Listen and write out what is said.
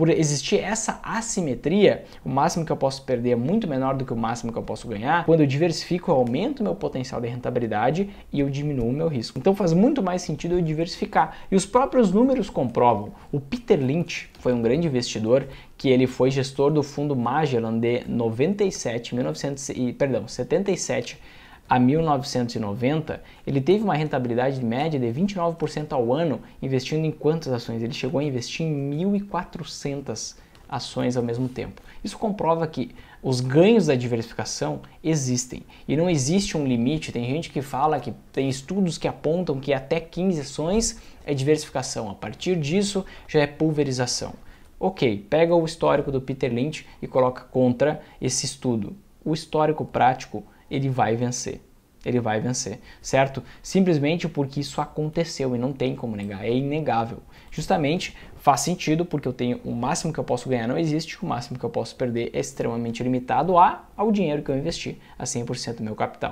por existir essa assimetria, o máximo que eu posso perder é muito menor do que o máximo que eu posso ganhar. Quando eu diversifico, eu aumento meu potencial de rentabilidade e eu diminuo o meu risco. Então faz muito mais sentido eu diversificar. E os próprios números comprovam. O Peter Lynch foi um grande investidor que ele foi gestor do fundo Magellan de 97, 1900 e perdão, 77 a 1990, ele teve uma rentabilidade média de 29% ao ano, investindo em quantas ações? Ele chegou a investir em 1.400 ações ao mesmo tempo. Isso comprova que os ganhos da diversificação existem e não existe um limite. Tem gente que fala que tem estudos que apontam que até 15 ações é diversificação, a partir disso já é pulverização. Ok, pega o histórico do Peter Lynch e coloca contra esse estudo. O histórico prático ele vai vencer ele vai vencer, certo? Simplesmente porque isso aconteceu e não tem como negar, é inegável. Justamente faz sentido porque eu tenho o máximo que eu posso ganhar não existe, o máximo que eu posso perder é extremamente limitado a, ao dinheiro que eu investi, a 100% do meu capital.